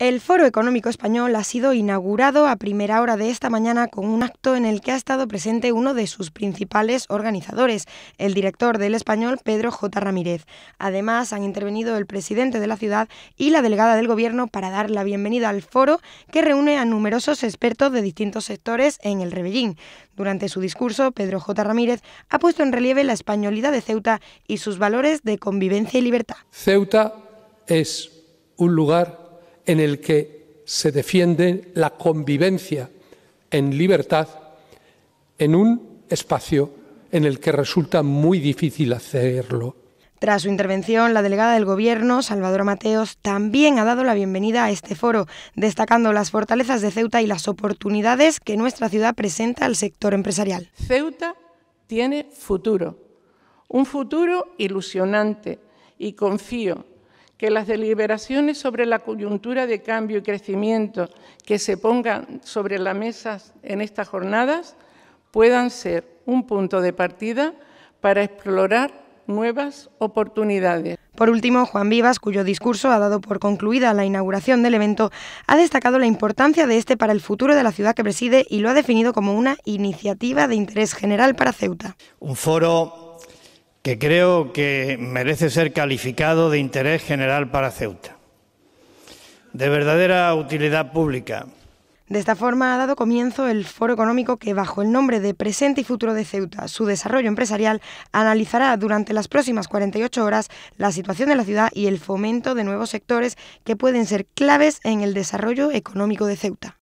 El Foro Económico Español ha sido inaugurado a primera hora de esta mañana con un acto en el que ha estado presente uno de sus principales organizadores, el director del Español, Pedro J. Ramírez. Además, han intervenido el presidente de la ciudad y la delegada del Gobierno para dar la bienvenida al foro que reúne a numerosos expertos de distintos sectores en el Rebellín. Durante su discurso, Pedro J. Ramírez ha puesto en relieve la españolidad de Ceuta y sus valores de convivencia y libertad. Ceuta es un lugar en el que se defiende la convivencia en libertad en un espacio en el que resulta muy difícil hacerlo. Tras su intervención, la delegada del Gobierno, Salvador Mateos, también ha dado la bienvenida a este foro, destacando las fortalezas de Ceuta y las oportunidades que nuestra ciudad presenta al sector empresarial. Ceuta tiene futuro, un futuro ilusionante y confío que las deliberaciones sobre la coyuntura de cambio y crecimiento que se pongan sobre la mesa en estas jornadas puedan ser un punto de partida para explorar nuevas oportunidades. Por último, Juan Vivas, cuyo discurso ha dado por concluida la inauguración del evento, ha destacado la importancia de este para el futuro de la ciudad que preside y lo ha definido como una iniciativa de interés general para Ceuta. Un foro que creo que merece ser calificado de interés general para Ceuta, de verdadera utilidad pública. De esta forma ha dado comienzo el foro económico que, bajo el nombre de Presente y Futuro de Ceuta, su desarrollo empresarial, analizará durante las próximas 48 horas la situación de la ciudad y el fomento de nuevos sectores que pueden ser claves en el desarrollo económico de Ceuta.